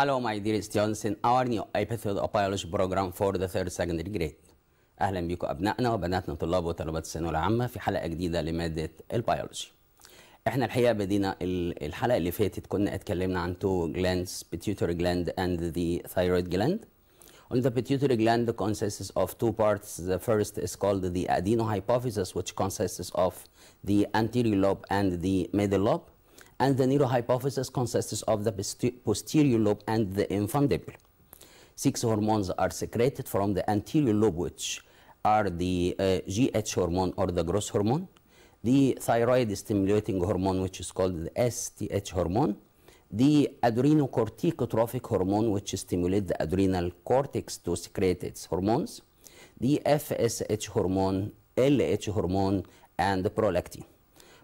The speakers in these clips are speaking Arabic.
Hello, my dear students, in our new episode of biology program for the third secondary grade. أهلا بكم أبنائنا وبناتنا طلاب وطلبة الثانوية العامة في حلقة جديدة لمادة البيولوجي. احنا الحقيقة بدينا الحلقة اللي فاتت كنا اتكلمنا عن two glands, pituitary gland and the thyroid gland. On the pituitary gland consists of two parts. The first is called the adenohypophysis, which consists of the anterior lobe and the middle lobe and the neurohypophysis consists of the posterior lobe and the infundible. Six hormones are secreted from the anterior lobe, which are the uh, GH hormone or the growth hormone, the thyroid stimulating hormone, which is called the STH hormone, the adrenocorticotrophic hormone, which stimulates the adrenal cortex to secrete its hormones, the FSH hormone, LH hormone, and the prolactin.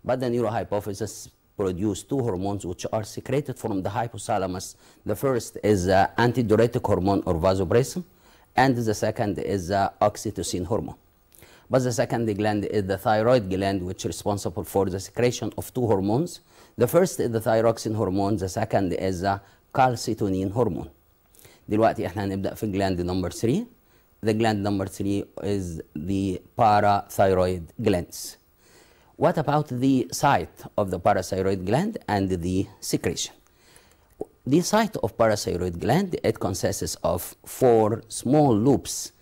But the neurohypophysis produce two hormones which are secreted from the hypothalamus. The first is uh, antidiuretic hormone or vasopressin, and the second is uh, oxytocin hormone. But the second gland is the thyroid gland, which is responsible for the secretion of two hormones. The first is the thyroxine hormone, the second is the uh, calcitonin hormone. دلوقتي احنا هنبدأ في gland number 3. The gland number 3 is the parathyroid glands. What about the site of the parathyroid gland and the secretion? The site of parathyroid gland, it consists of four small loops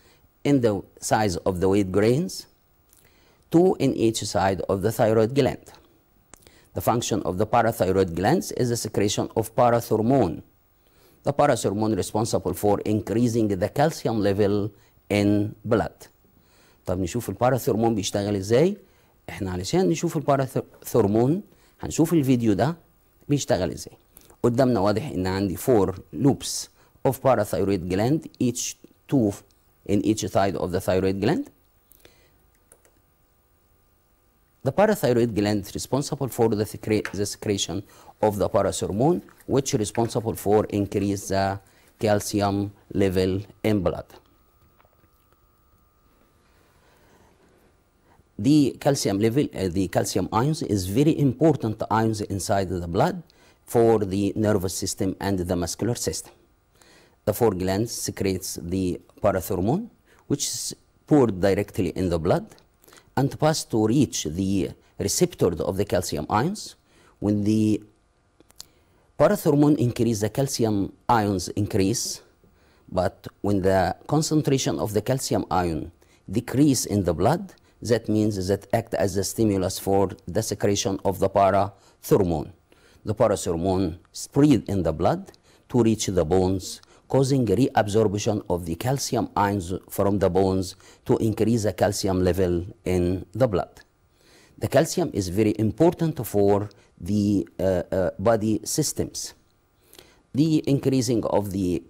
in the size of the wheat grains, two in each side of the thyroid gland. The function of the parathyroid glands is the secretion of parathormone, the parathormone responsible for increasing the calcium level in blood. طب نشوف الباراثورمون بيشتغل ازاي احنا علشان نشوف الباراثورمون هنشوف الفيديو ده بيشتغل ازاي قدامنا واضح ان عندي 4 loops of parathyroid gland each two in each side of the thyroid gland The parathyroid gland is responsible for the, the secretion of the parathormone, which is responsible for increase the calcium level in blood. the calcium level, uh, the calcium ions is very important ions inside the blood for the nervous system and the muscular system. The four glands secretes the parathormone, which is poured directly in the blood and pass to reach the receptor of the calcium ions. When the parathormone increase, the calcium ions increase, but when the concentration of the calcium ion decrease in the blood, that means that act as a stimulus for the secretion of the parathormone. The parathormone spread in the blood to reach the bones, causing reabsorption of the calcium ions from the bones to increase the calcium level in the blood. The calcium is very important for the uh, uh, body systems. The increasing of the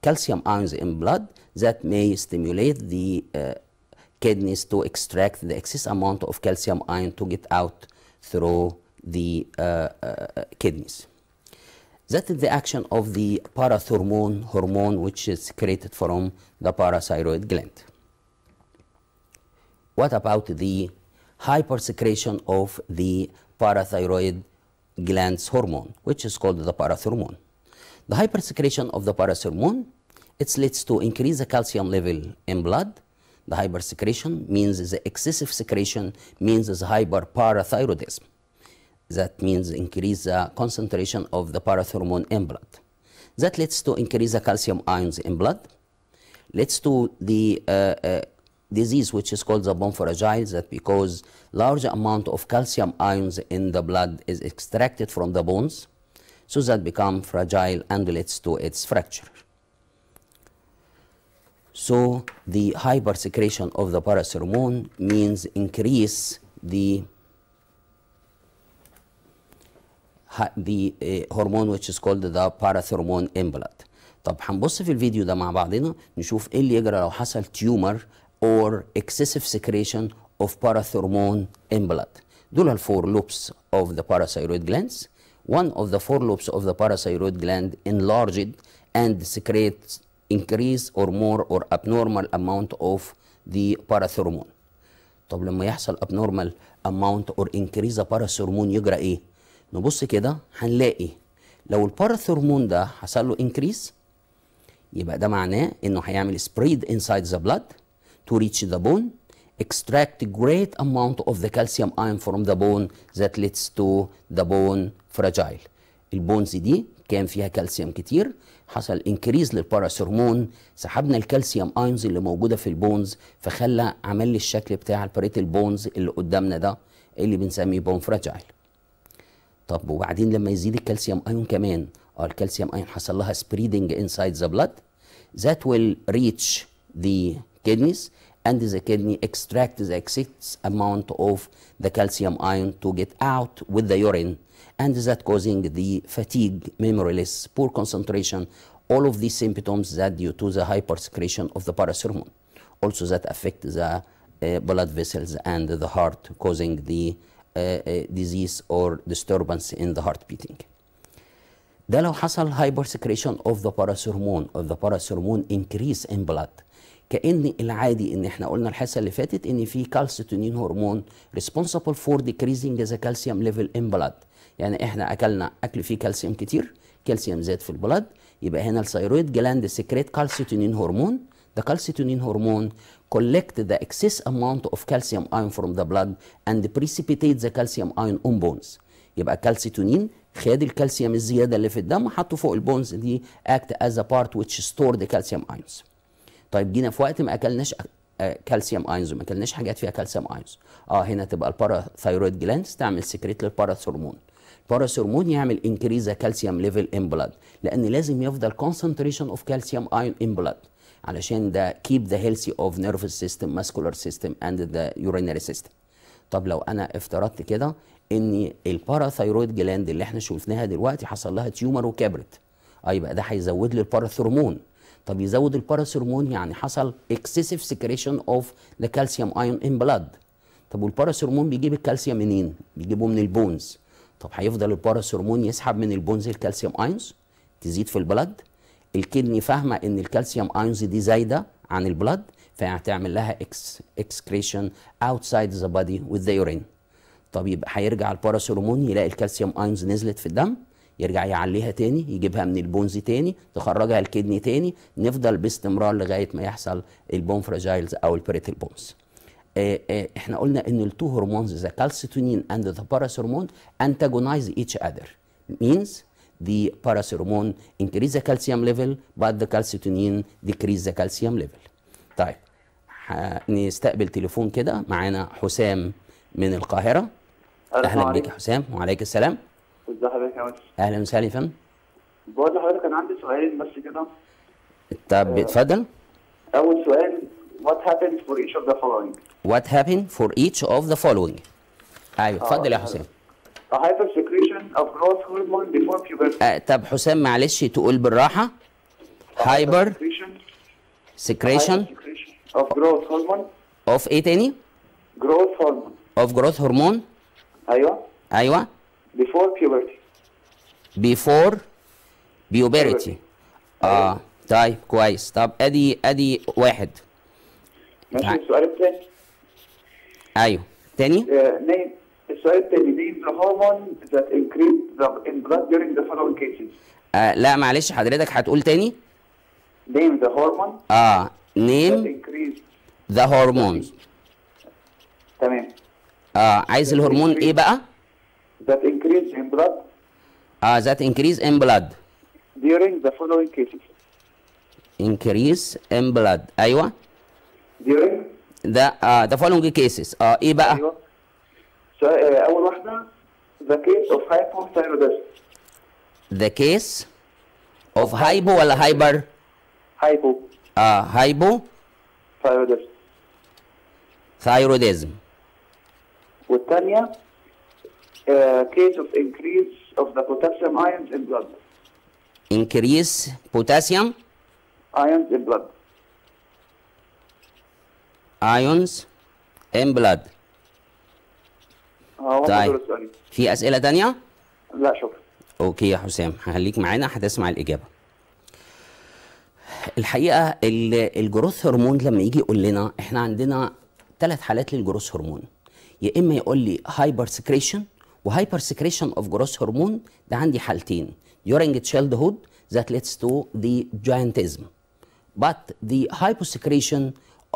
calcium ions in blood that may stimulate the uh, kidneys to extract the excess amount of calcium ion to get out through the uh, uh, kidneys. That is the action of the parathormone hormone which is secreted from the parathyroid gland. What about the hypersecretion of the parathyroid glands hormone, which is called the parathormone? The hypersecretion of the parathormone, it leads to increase the calcium level in blood, the hypersecretion means the excessive secretion means the hyperparathyroidism. That means increase the concentration of the parathormone in blood. That leads to increase the calcium ions in blood. Leads to the uh, uh, disease which is called the bone fragile that because large amount of calcium ions in the blood is extracted from the bones so that become fragile and leads to its fracture. So the hypersecretion of the Paras means increase the the uh, which is called the parathormone in blood طب هنبص في الفيديو ده مع بعضنا نشوف ايه اللي يجرى لو حصل تيومر or excessive secretion of parathormone in blood دول الفور loops of the parathyroid glands one of the four loops of the parathyroid gland enlarged and secretes increase or more or abnormal amount of the parathormone طب لما يحصل abnormal amount or increase the parathormone يجرى ايه نبص كده هنلاقي لو الباراثورمون ده حصل له increase يبقى ده معناه انه هيعمل spread inside the blood to reach the bone extract great amount of the calcium ion from the bone that leads to the bone fragile البونز دي كان فيها كالسيوم كتير حصل انكريز للباراثرمون سحبنا الكالسيوم ايونز اللي موجوده في البونز فخلى عمل لي الشكل بتاع البريت البونز اللي قدامنا ده اللي بنسميه بون فراجايل طب وبعدين لما يزيد الكالسيوم ايون كمان اه الكالسيوم ايون حصل لها سبريدنج انسايد ذا بلاد ذات ويل ريتش ذا كدنيز and the kidney extract the excess amount of the calcium ion to get out with the urine and that causing the fatigue, memory loss, poor concentration, all of these symptoms that due to the hypersecretion of the parathormone. Also that affect the uh, blood vessels and the heart, causing the uh, uh, disease or disturbance in the heart beating. ده لو حصل hypersecretion of the parathormone, of the parathormone increase in blood. بلاد كان العادي ان احنا قلنا الحصه اللي فاتت ان في كالسيتونين هرمون responsible for decreasing the calcium level in blood. يعني احنا اكلنا اكل فيه كالسيوم كتير كالسيوم زاد في البلد يبقى هنا الثيرويد جلاند سكريت كالسيتونين هرمون ده كالسيتونين هرمون collect the excess amount of calcium ion from the blood and precipitate the calcium ion on bones. يبقى الكالسيتونين خد الكالسيوم الزياده اللي في الدم حطه فوق البونز دي act as a part which store the calcium ions. طيب جينا في وقت ما اكلناش كالسيوم ايونز وما اكلناش حاجات فيها كالسيوم ايونز اه هنا تبقى الباراثايرويد جلاندز تعمل سكريت للباراثورمون باراسورمون يعمل انكريز كالسيوم ليفل ان بلاد لان لازم يفضل كونسنتريشن اوف كالسيوم ايون ان بلاد علشان ده كيب ذا هيلثي اوف نيرفس سيستم ماسكولار سيستم اند ذا يورينري سيستم طب لو انا افترضت كده ان الباراثيرويد جلاند اللي احنا شفناها دلوقتي حصل لها تيومر وكبرت اي آه، يبقى ده هيزود لي الباراثيرمون طب يزود الباراثيرمون يعني حصل اكسسيف سكريشن اوف ذا كالسيوم ايون ان بلاد طب والباراثيرمون بيجيب الكالسيوم منين بيجيبه من البونز طب هيفضل الباراثرمون يسحب من البونز الكالسيوم ايونز تزيد في البلد الكدني فاهمه ان الكالسيوم ايونز دي زايده عن البلد فهتعمل لها اكس اكسكريشن اوتسايد ذا بادي وذ ذا يورين طب يبقى هيرجع الباراثرمون يلاقي الكالسيوم ايونز نزلت في الدم يرجع يعليها تاني يجيبها من البونز تاني تخرجها الكدني تاني نفضل باستمرار لغايه ما يحصل البون فراجايلز او البريتل بونز إيه، إيه، احنا قلنا ان التو هرمونز ذا كالسيتونين اند ذا باراسيرمون انتاجونايز ايتش اذر مينز the parasyromon انكريز ذا كالسيوم ليفل but ذا كالسيتونين ديكريز ذا كالسيوم ليفل طيب نستقبل تليفون كده معانا حسام من القاهرة. أهلا بك يا حسام وعليك السلام. ازي حضرتك يا باشا؟ أهلا وسهلا يا فندم. بقول لحضرتك أنا عندي سؤالين بس كده. طب آه، اتفضل. أول سؤال what happens for each of the following؟ what happened for each of the following ايوه اتفضل يا حسام A hyper secretion of growth hormone before puberty. آه طب حسام معلش تقول بالراحه. hyper secretion of growth hormone of ايه تاني؟ growth hormone of growth hormone ايوه ايوه before puberty before puberty اه طيب كويس طب ادي ادي واحد ماشي السؤال الثاني ايوه تاني name السؤال التاني name the hormone that increase in blood during the following cases آه لا معلش حضرتك هتقول تاني name the hormone اه name increase the hormones تمام اه عايز الهرمون ايه بقى؟ that increase in blood اه that increase in blood during the following cases increase in blood ايوه during ذا ذا فولونج كيسز اه ايه بقى؟ ايوه آه، اول واحده ذا كيس اوف هايبوثايروديزم ذا كيس اوف هايبو ولا هايبر؟ هايبو اه هايبو ثايروديزم والثانيه كيس اوف انكريز اوف ذا بوتاسيوم ايونز ان بلاد انكريز بوتاسيوم ايونز ان بلاد ions in blood آه، طيب في اسئله تانية لا شكرا اوكي يا حسام هخليك معانا هتسمع الاجابه الحقيقه الجروث هرمون لما يجي يقول لنا احنا عندنا ثلاث حالات للجروث هرمون يا اما يقول لي هايبر سكريشن وهايبر سكريشن اوف جروث هرمون ده عندي حالتين during childhood that leads to the giantism but the hyposecretion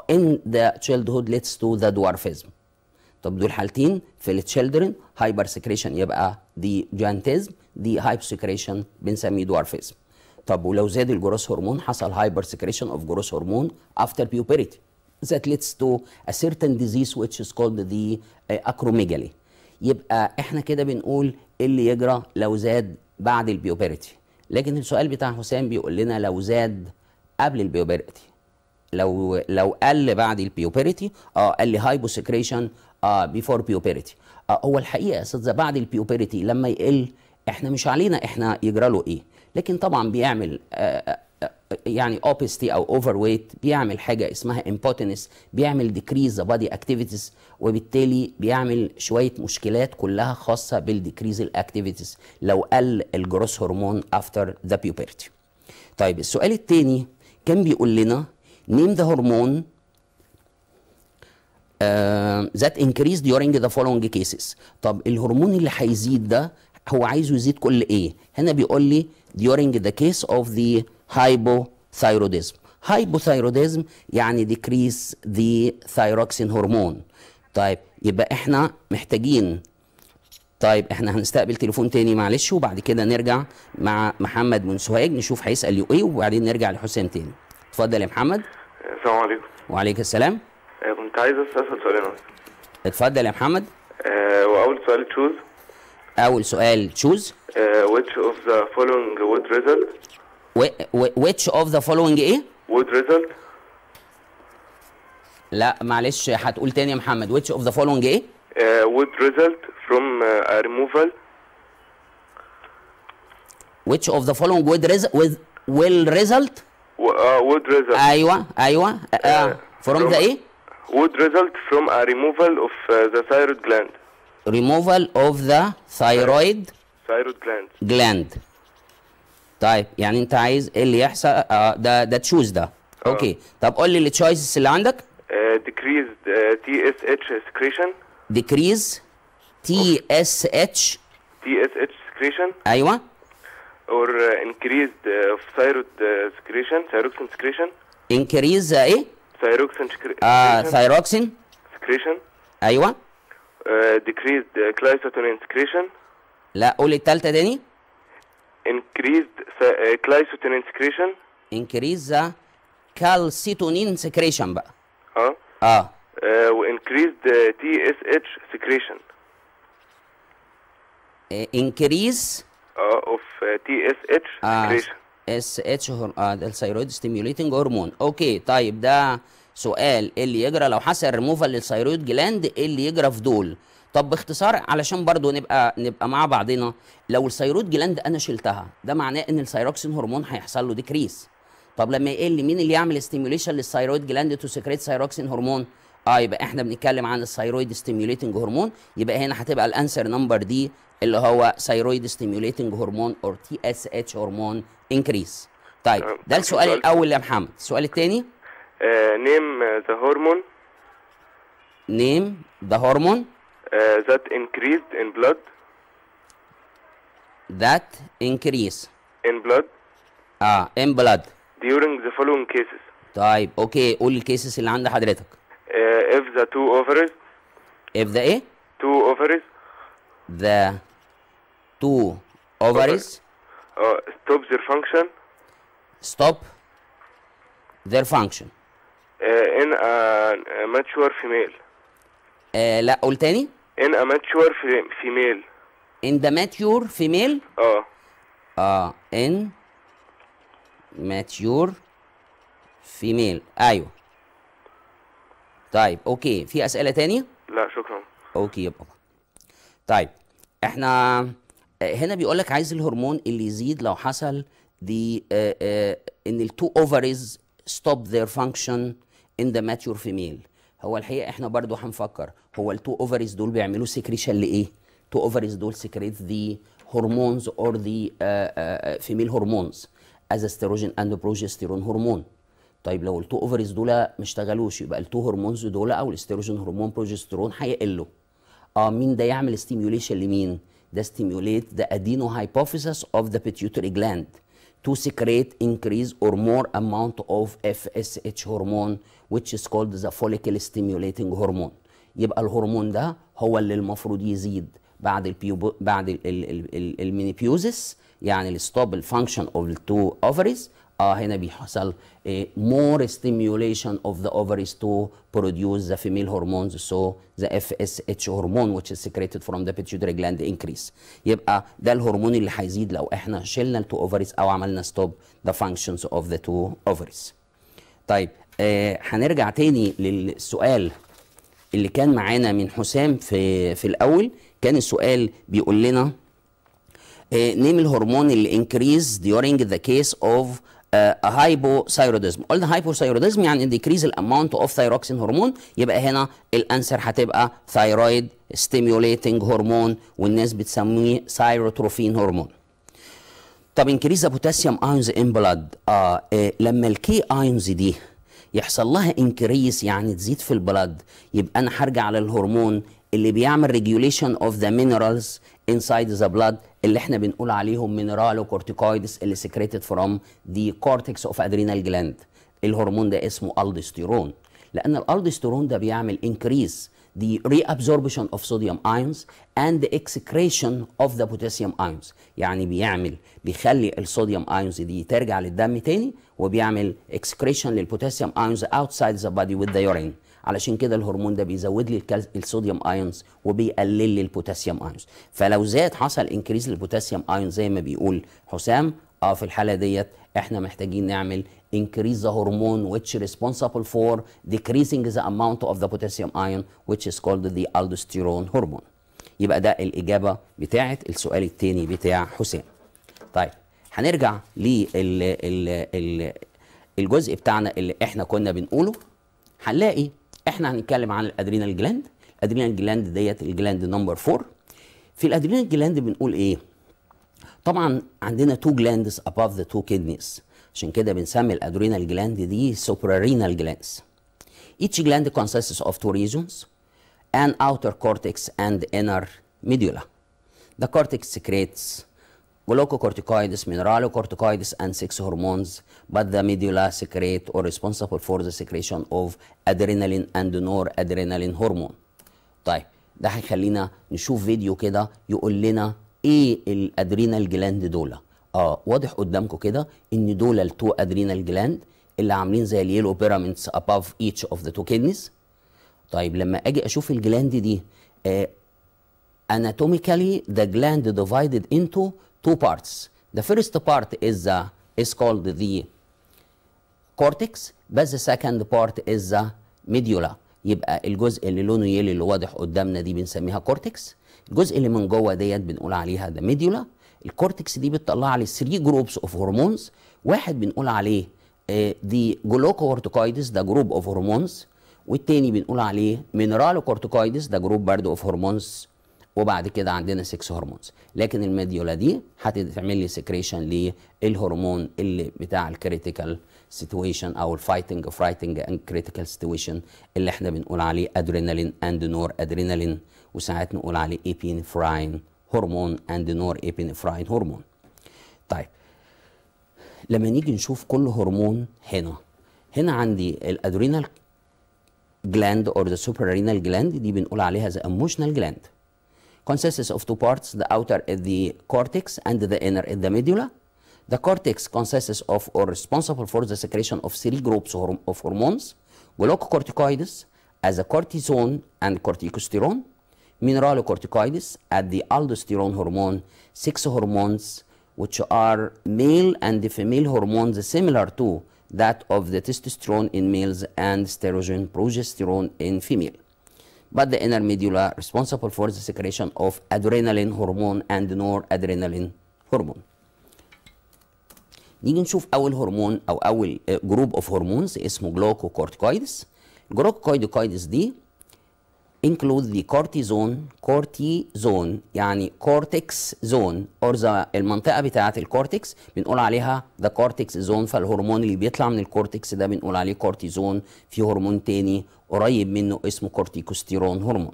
in the childhood leads to the dwarfism طب دول حالتين في التشيلدرن هايبر سكريشن يبقى دي جوانتيزم دي هايب سكريشن بنسميه دوارفيزم طب ولو زاد الجروس هرمون حصل هايبر سكريشن اوف جروس هرمون افتر puberty. that leads to a certain disease which is called the uh, acromegaly يبقى احنا كده بنقول ايه اللي يجرى لو زاد بعد البيوبيريتي لكن السؤال بتاع حسام بيقول لنا لو زاد قبل البيوبيريتي لو لو قل بعد البيوبرتي اه قال لي هايبو سكريشن اه بيفور بيوبرتي آه هو الحقيقه يا استاذه بعد البيوبرتي لما يقل احنا مش علينا احنا يجرى له ايه لكن طبعا بيعمل آه, آه،, آه، يعني اوبستي او اوفر ويت بيعمل حاجه اسمها امبوتنس بيعمل ديكريز ذا بادي اكتيفيتيز وبالتالي بيعمل شويه مشكلات كلها خاصه بالديكريز الاكتيفيتيز لو قل الجروس هرمون افتر ذا بيوبرتي طيب السؤال الثاني كان بيقول لنا name the hormone ذات that increase during the following cases طب الهرمون اللي هيزيد ده هو عايزه يزيد كل ايه هنا بيقول لي during the case of the hypothyroidism hypothyroidism يعني decrease the thyroxine hormone طيب يبقى احنا محتاجين طيب احنا هنستقبل تليفون تاني معلش وبعد كده نرجع مع محمد بن سوهاج نشوف هيسال يو ايه وبعدين نرجع لحسام تاني اتفضل يا محمد السلام عليكم وعليك السلام كنت عايز اسال سؤالين اتفضل يا محمد واول سؤال تشوز اول سؤال تشوز which of the following would result which of the following ايه would result لا معلش هتقول تاني يا محمد which of the following ايه would result from a removal which of the following would result with will result وود ريزلت آه، ايوه ايوه فروم ذا ايه؟ وود ريزلت فروم ا ريموفال اوف ذا ثايرويد جلاند ريموفال اوف ذا ثايرويد ثايرويد جلاند جلاند طيب يعني انت عايز ايه اللي يحصل آه، ده ده تشوز ده اوكي آه. طب قول لي التشويسز اللي عندك ديكريز تي اس اتش سكريشن ديكريز تي اس اتش تي اس اتش سكريشن ايوه or increased thyroid secretion, thyroxine secretion. Increase ايه؟ thyroxine secretion. آه thyroxine secretion. ايوه. decreased uh, secretion. لا قول التالتة تاني. Increased uh, glycotonin secretion. Increase the calcitonin secretion بقى. اه. اه. و increased TSH secretion. increase اوف تي اس اتش اس اتش الثيرويد ستيميوليتنج هرمون اوكي طيب ده سؤال ايه اللي يجرى لو حصل ريموفال للثيرويد جلاند ايه اللي يجرى في دول طب باختصار علشان برضو نبقى نبقى مع بعضنا لو الثيرويد جلاند انا شلتها ده معناه ان الثيروكسين هرمون هيحصل له ديكريس طب لما يقل مين اللي يعمل ستيميوليشن للثيرويد جلاند تو سكريت ثيروكسين هرمون اه يبقى احنا بنتكلم عن الثيرويد ستيميوليتنج هرمون يبقى هنا هتبقى الانسر نمبر دي اللي هو ثايرويد ستيميوليتنج هرمون او تي اس اتش هرمون انكريز طيب ده السؤال الاول يا محمد السؤال الثاني نيم ذا هرمون نيم ذا هرمون ذات increased ان بلاد ذات انكريز ان بلاد اه ان بلاد ديورنج ذا فولوينج كيسز طيب اوكي قول الكيسز اللي عند حضرتك اف ذا تو اوفرز اف ذا ايه تو اوفرز the two ovaries uh, stop their function stop their function uh, in a mature female uh, لا قول تاني in a mature female in the mature female اه اه in mature female ايوه طيب اوكي في اسئله تانية لا شكرا اوكي يا بابا طيب احنا آه، هنا بيقول لك عايز الهرمون اللي يزيد لو حصل دي اه اه ان التو اوفريز ستوب ذير فانكشن ان ذا ماتيور فيميل هو الحقيقه احنا برضو هنفكر هو التو اوفريز دول بيعملوا سكريشن لايه تو اوفريز دول سكريت ذا هرمونز اور ذا فيميل هرمونز از استروجين اند بروجستيرون هرمون طيب لو التو اوفريز دول ما اشتغلوش يبقى التو هرمونز دول او الاستروجين هرمون بروجستيرون هيقلوا اه مين ده يعمل ستيميوليشن لمين؟ ده ستيميوليت ذا ادينو هايبوثيسس اوف ذا بيتيوتري جلاند تو سيكريت انكريز اور مور اماونت اوف اف اس اتش هرمون ويتش is كولد ذا فوليكال ستيميوليتنج هرمون يبقى الهرمون ده هو اللي المفروض يزيد بعد البيو بعد المينيبيوزس يعني الستوب الفانكشن اوف تو اوفريز اه هنا بيحصل more stimulation of the ovaries to produce the female hormones so the FSH hormone which is secreted from the pituitary gland increase يبقى ده الهرمون اللي هيزيد لو احنا شلنا التو اوفريز او عملنا stop the functions of the two ovaries طيب آه هنرجع تاني للسؤال اللي كان معانا من حسام في في الاول كان السؤال بيقول لنا آه نيم الهرمون اللي increase during the case of هايبوثايروديزم آه، قلنا هايبوثايروديزم يعني ديكريز الاماونت اوف ثايروكسين هرمون يبقى هنا الانسر هتبقى ثايرويد ستيميوليتنج هرمون والناس بتسميه ثايروتروفين هرمون طب انكريز بوتاسيوم ايونز ان بلاد آه لما الكي ايونز دي يحصل لها انكريز يعني تزيد في البلد يبقى انا هرجع للهرمون اللي بيعمل ريجوليشن اوف ذا مينرالز inside the blood اللي احنا بنقول عليهم mineralocorticoids اللي secreted from the cortex of adrenal gland الهرمون ده اسمه الدستيرون لان الالدستيرون ده بيعمل increase the reabsorption of sodium ions and the excretion of the potassium ions يعني بيعمل بيخلي الصوديوم ions دي ترجع للدم تاني وبيعمل excretion للبوتاسيوم ions outside the body with the urine علشان كده الهرمون ده بيزود لي الصوديوم ايونز وبيقلل لي البوتاسيوم ايونز فلو زاد حصل انكريز للبوتاسيوم ايونز زي ما بيقول حسام اه في الحاله ديت احنا محتاجين نعمل increase the hormone which responsible for decreasing the amount of the potassium ion which is called the aldosterone hormone يبقى ده الإجابة بتاعة السؤال الثاني بتاع حسام طيب هنرجع لل الجزء بتاعنا اللي احنا كنا بنقوله هنلاقي احنا هنتكلم عن الادرينال جلاند الادرينال جلاند ديت الجلاند نمبر 4 في الادرينال جلاند بنقول ايه طبعا عندنا تو جلاندز above ذا تو كيدنيز عشان كده بنسمي الادرينال جلاند دي suprarrenal glands each gland consists of two regions an outer cortex and inner medulla the cortex secretes glucocorticoids, mineralocorticoids, and sex hormones, but the medulla secrete or responsible for the secretion of adrenaline and noradrenaline hormone. طيب ده هيخلينا نشوف فيديو كده يقول لنا ايه الادرينال جلاند دول اه واضح قدامكم كده ان دول التو ادرينال جلاند اللي عاملين زي اليلو بيراميدز اباف ايتش اوف ذا تو كيدنيز طيب لما اجي اشوف الجلاند دي آه anatomically the gland divided into two parts. The first part is, uh, is called the cortex but the second part is the uh, medulla يبقى الجزء اللي لونه يلي اللي واضح قدامنا دي بنسميها كورتكس الجزء اللي من جوه ديت بنقول عليها ده ميديولا الكورتكس دي بتطلع لي 3 جروبس اوف هرمونز واحد بنقول عليه دي جلوكورتيكويدز ده جروب اوف هرمونز والتاني بنقول عليه مينرالوكورتيكويدز ده جروب برضه اوف هرمونز وبعد كده عندنا 6 هرمونز لكن الميديولا دي هتعمل لي سكريشن للهرمون اللي بتاع الكريتيكال سيتويشن او الفايتنج فرايتنج اند كريتيكال سيتويشن اللي احنا بنقول عليه ادرينالين اند نور ادرينالين وساعات نقول عليه ايبينفراين هرمون اند نور ايبينفراين هرمون طيب لما نيجي نشوف كل هرمون هنا هنا عندي الادرينال جلاند اور ذا سوبر ارينال جلاند دي بنقول عليها ذا ايموشنال جلاند consists of two parts, the outer is the cortex and the inner is the medulla. The cortex consists of or responsible for the secretion of three groups of hormones, glucocorticoids as a cortisone and corticosterone, mineralocorticoids at the aldosterone hormone, six hormones which are male and female hormones similar to that of the testosterone in males and estrogen progesterone in female but the inner medulla responsible for the secretion of adrenaline hormone and noradrenaline hormone نيجي نشوف اول هرمون او اول جروب اوف هرمونز اسمه جلوكوكورتيكويدز الجلوكوكورتيكويدز دي include the cortisone cortisone يعني cortex zone or the المنطقة بتاعة الكورتكس بنقول عليها the cortex zone فالهرمون اللي بيطلع من الكورتكس ده بنقول عليه كورتيزون في هرمون تاني قريب منه اسمه كورتيكوستيرون هرمون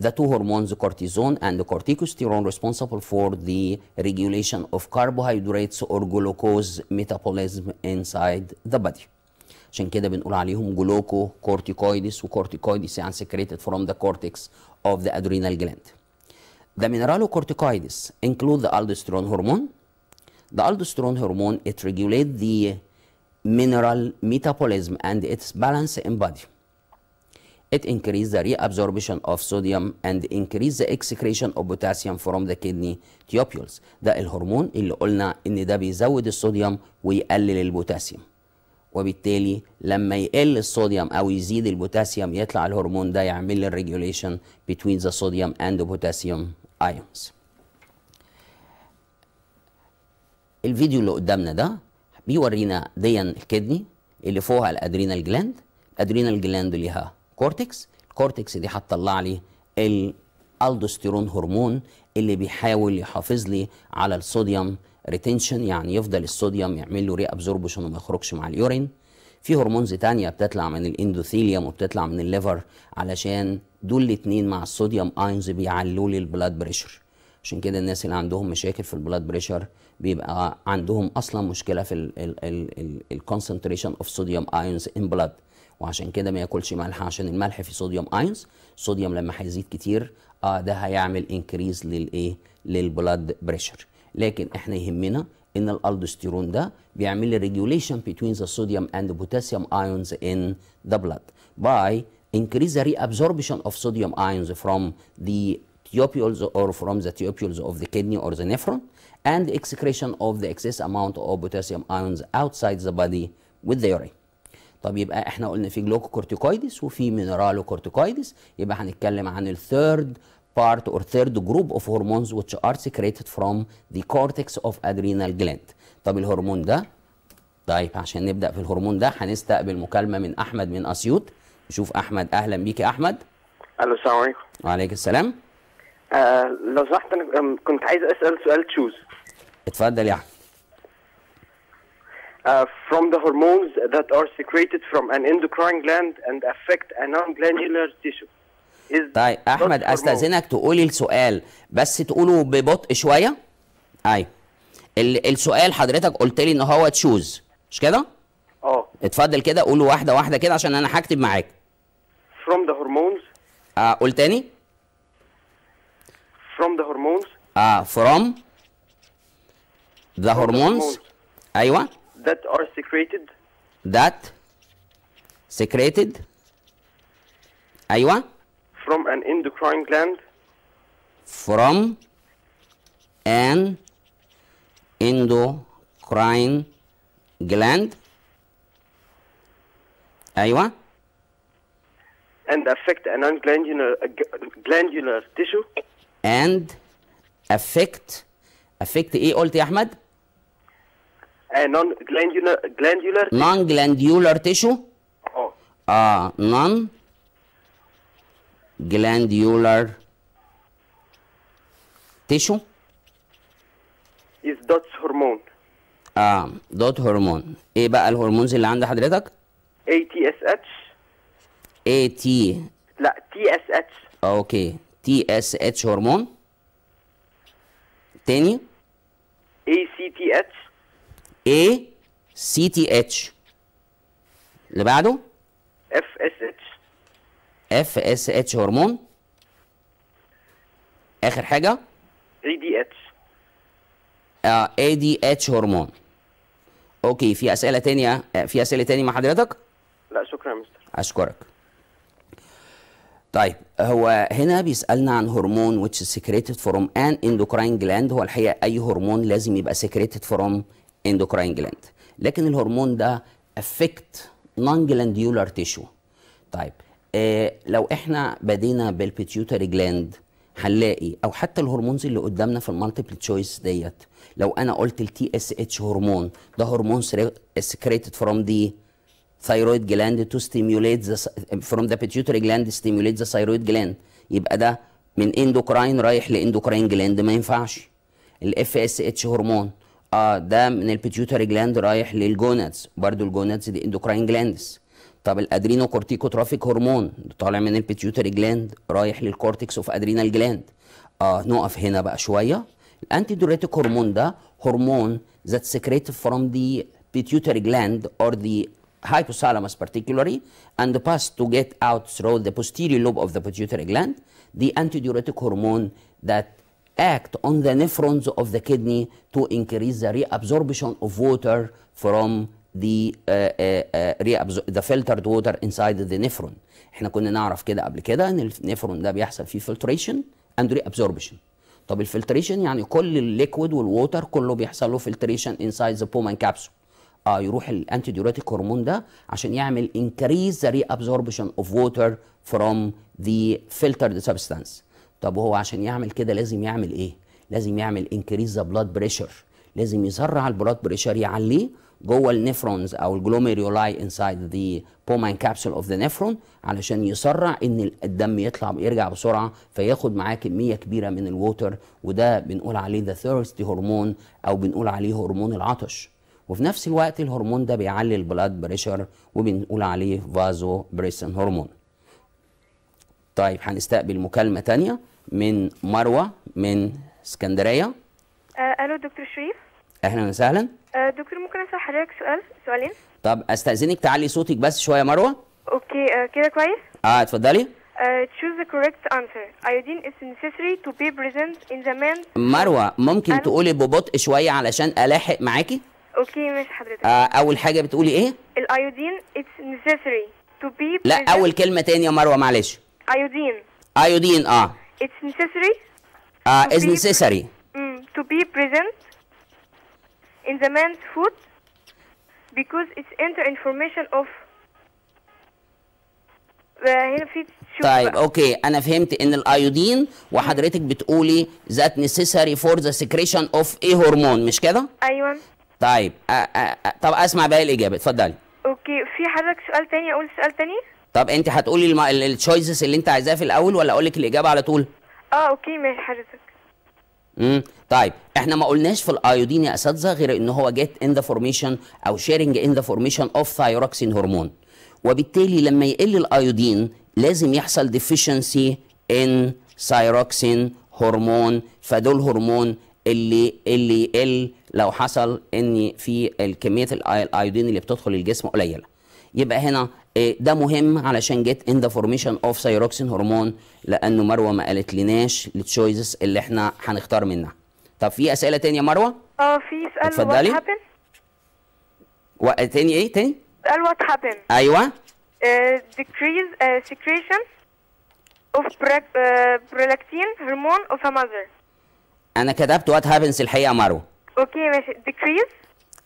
The two hormones cortisone and corticosterone responsible for the regulation of carbohydrates or glucose metabolism inside the body. عشان كده بنقول عليهم جلوكو كورتيكويدس وكورتيكويدس يعني سكريتد فروم ذا كورتكس اوف ذا ادرينال جلاند The كورتيكويدس include the aldosterone hormone. The aldosterone hormone, it regulates the mineral metabolism and its balance in body. It increases the reabsorption of sodium and increases the excretion of potassium from the kidney tubules. ده الهرمون اللي قلنا ان ده بيزود الصوديوم ويقلل البوتاسيوم. وبالتالي لما يقل الصوديوم او يزيد البوتاسيوم يطلع الهرمون ده يعمل لي الريجوليشن بتوين ذا صوديوم اند بوتاسيوم ايونز الفيديو اللي قدامنا ده بيورينا ديا الكدني اللي فوقها الادرينال جلاند الادرينال جلاند ليها كورتكس الكورتكس دي هتطلع لي الالدوستيرون هرمون اللي بيحاول يحافظ لي على الصوديوم ريتينشن يعني يفضل الصوديوم يعمل له ري ابزوربشن وما يخرجش مع اليورين في هرمونز تانية بتطلع من الاندوثيليوم وبتطلع من الليفر علشان دول الاثنين مع الصوديوم اينز بيعلوا لي البلاد بريشر عشان كده الناس اللي عندهم مشاكل في البلاد بريشر بيبقى عندهم اصلا مشكله في الكونسنتريشن اوف صوديوم اينز ان بلاد وعشان كده ما ياكلش ملح عشان الملح فيه صوديوم اينز الصوديوم لما هيزيد كتير اه ده هيعمل انكريز للايه للبلاد بريشر لكن احنا يهمنا ان الالدوستيرون ده بيعمل لي ريجوليشن بتوين ذا صوديوم اند بوتاسيوم ايونز ان ذا بلاد باي increase the reabsorption of sodium ions from the tiopules or from the tiopules of the kidney or the nephron and excretion of the excess amount of potassium ions outside the body with the urine طب يبقى احنا قلنا في جلوكوكورتيكويدس وفي مينرالوكورتيكويدس يبقى هنتكلم عن الثيرد part or third group of hormones which are secreted from the cortex of adrenal gland طب الهرمون ده طيب عشان نبدا في الهرمون ده هنستقبل مكالمه من احمد من اسيوط نشوف احمد اهلا بيك يا احمد الو السلام عليكم وعليك السلام آه لو سمحت انا كنت عايز اسال سؤال تشوز اتفضل يا احمد Uh, from the hormones that are secreted from an endocrine gland and affect a non-glandular tissue. طيب احمد استاذنك تقولي السؤال بس تقوله ببطء شويه ايوه السؤال حضرتك قلت لي ان هو تشوز مش كده اه اتفضل كده قوله واحده واحده كده عشان انا هكتب معاك from the hormones اه قول تاني from the hormones اه from the hormones, hormones. ايوه that are secreted that secreted ايوه from an endocrine gland? From an endocrine gland one? and affect a non-glandular glandular tissue and affect affect ايه قلت يا a non-glandular glandular non-glandular tissue اه oh. uh, non glandular tissue is dots hormone اه dot hormone ايه بقى الهرمونز اللي عند حضرتك ATSH AT لا TSH اوكي TSH هرمون تاني ACTH ACTH اللي بعده FSH اف اس اتش هرمون اخر حاجه اي دي اتش اه اي دي اتش هرمون اوكي في اسئله تانية آه، في اسئله تانية مع حضرتك لا شكرا يا مستر اشكرك طيب هو هنا بيسالنا عن هرمون which is secreted from an endocrine gland هو الحقيقه اي هرمون لازم يبقى secreted from endocrine gland لكن الهرمون ده affect non glandular tissue طيب آه، لو احنا بدينا بالبيتيوتري جلاند هنلاقي او حتى الهرمونز اللي قدامنا في المالتيبل تشويس ديت لو انا قلت التي اس اتش هرمون ده هرمون سكريتد فروم دي ثايرويد جلاند تو ستيميوليت ذا فروم ذا بيتيوتري جلاند ستيميوليت ذا ثايرويد جلاند يبقى ده من اندوكراين رايح لاندوكراين جلاند ما ينفعش الاف اس اتش هرمون اه ده من البيتيوتري جلاند رايح للجونادز برضو الجونادز دي اندوكراين جلاندز طب الادرينو كورتيكو ترافيك هرمون طالع من البيتيوتري جلاند رايح للكورتكس اوف ادرينال جلاند اه نقف هنا بقى شويه الانتي دوريتيك هرمون ده هرمون ذات secreted from the pituitary gland or the hypothalamus particularly and pass to get out through the posterior lobe of the pituitary gland the antidiuretic hormone that act on the nephrons of the kidney to increase the reabsorption of water from the uh, uh, uh, the filtered water inside the nephron احنا كنا نعرف كده قبل كده ان النفرون ده بيحصل فيه filtration and reabsorption طب الفلتريشن يعني كل الليكويد والووتر كله بيحصل له فلتريشن انسايد ذا بومان كابسول اه يروح الانتي ديوريتيك هرمون ده عشان يعمل انكريز ذا ري ابزوربشن اوف ووتر فروم ذا فلترد سبستانس طب وهو عشان يعمل كده لازم يعمل ايه لازم يعمل انكريز ذا بلاد بريشر لازم يسرع البلاد بريشر يعليه جوه النفرونز او الجلوميريولاي انسايد ذا بومان كابسول اوف ذا نفرون علشان يسرع ان الدم يطلع يرجع بسرعه فياخد معاه كميه كبيره من الووتر وده بنقول عليه ذا ثيرستي هرمون او بنقول عليه هرمون العطش وفي نفس الوقت الهرمون ده بيعلي البلاد بريشر وبنقول عليه فازو بريسن هرمون طيب هنستقبل مكالمه تانية من مروه من اسكندريه الو دكتور شريف اهلا وسهلا آه، دكتور ممكن اسال حضرتك سؤال سؤالين طب استاذنك تعلي صوتك بس شويه مروه اوكي آه، كده كويس اه اتفضلي آه، choose the correct answer. Iodine is necessary to be present in the man. مروة ممكن أنا... تقولي ببطء شوية علشان ألاحق معاكي؟ اوكي ماشي حضرتك. آه أول حاجة بتقولي إيه؟ الأيودين it's necessary to be. Present. لا أول كلمة تاني يا مروة معلش. أيودين. أيودين آه. It's necessary. آه إز necessary. Mm, to be present in the man's foot because it's enter information of uh, هنا في طيب بقى. اوكي انا فهمت ان الايودين وحضرتك بتقولي ذات نيسيساري فور ذا سكريشن اوف اي هرمون مش كده؟ ايوه طيب أ أ أ طب اسمع بقى الاجابه اتفضلي اوكي في حضرتك سؤال تاني اقول سؤال تاني؟ طب انت هتقولي التشويسز اللي انت عايزاها في الاول ولا اقول لك الاجابه على طول؟ اه اوكي ماشي حضرتك امم طيب احنا ما قلناش في الايودين يا اساتذه غير ان هو جيت ان ذا فورميشن او شيرنج ان ذا فورميشن اوف ثايروكسين هرمون وبالتالي لما يقل الايودين لازم يحصل ديفيشنسي ان ثايروكسين هرمون فدول هرمون اللي اللي يقل لو حصل ان في الكميه الايودين اللي بتدخل الجسم قليله يبقى هنا إيه، ده مهم علشان جيت ان ذا فورميشن اوف سيروكسين هرمون لانه مروه ما قالت لناش التشويسز اللي احنا هنختار منها طب في اسئله تانية مروه اه في سؤال اتفضلي وات تاني ايه تاني سؤال وات هابن ايوه آه، decrease سيكريشن آه، secretion of آه، prolactin hormone of a mother انا كتبت وات هابنز الحقيقه مروه اوكي ماشي decrease